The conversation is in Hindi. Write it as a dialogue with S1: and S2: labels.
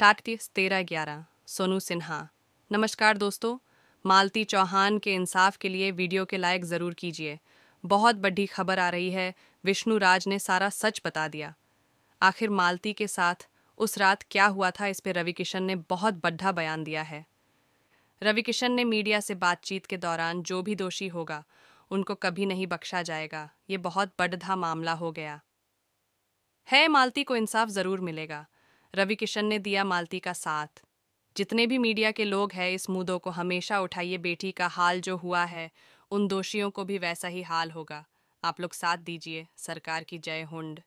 S1: तारीख तेरह ग्यारह सोनू सिन्हा नमस्कार दोस्तों मालती चौहान के इंसाफ के लिए वीडियो के लायक ज़रूर कीजिए बहुत बड़ी खबर आ रही है विष्णु राज ने सारा सच बता दिया आखिर मालती के साथ उस रात क्या हुआ था इस पर रवि किशन ने बहुत बड्ढा बयान दिया है रवि किशन ने मीडिया से बातचीत के दौरान जो भी दोषी होगा उनको कभी नहीं बख्शा जाएगा ये बहुत बडधा मामला हो गया है मालती को इंसाफ ज़रूर मिलेगा रवि किशन ने दिया मालती का साथ जितने भी मीडिया के लोग हैं इस मुद्दों को हमेशा उठाइए बेटी का हाल जो हुआ है उन दोषियों को भी वैसा ही हाल होगा आप लोग साथ दीजिए
S2: सरकार की जय हुंड